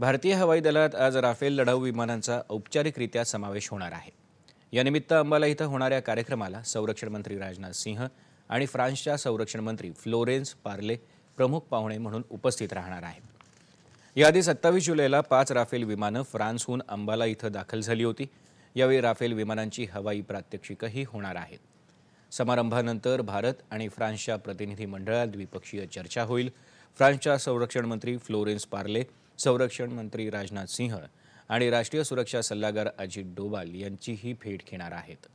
भारतीय हवाई दलात आज राफेल लढाऊ विमानांचा औपचारिकरित्या समावेश होणार आहे यानिमित्त अंबाला इथं होणाऱ्या कार्यक्रमाला संरक्षण मंत्री राजनाथ सिंह आणि फ्रान्सच्या संरक्षण मंत्री फ्लोरेन्स पार्ले प्रमुख पाहुणे म्हणून उपस्थित राहणार आहेत याआधी सत्तावीस जुलैला पाच राफेल विमानं फ्रान्सहून अंबाला इथं दाखल झाली होती यावेळी राफेल विमानांची हवाई प्रात्यक्षिकही होणार आहेत समारंभानंतर भारत आणि फ्रान्सच्या प्रतिनिधी मंडळात द्विपक्षीय चर्चा होईल फ्रान्सच्या संरक्षण मंत्री फ्लोरेन्स पार्ले संरक्षण मंत्री राजनाथ सिंह आणि राष्ट्रीय सुरक्षा सल्लागार अजित डोवाल यांचीही भेट घेणार आहेत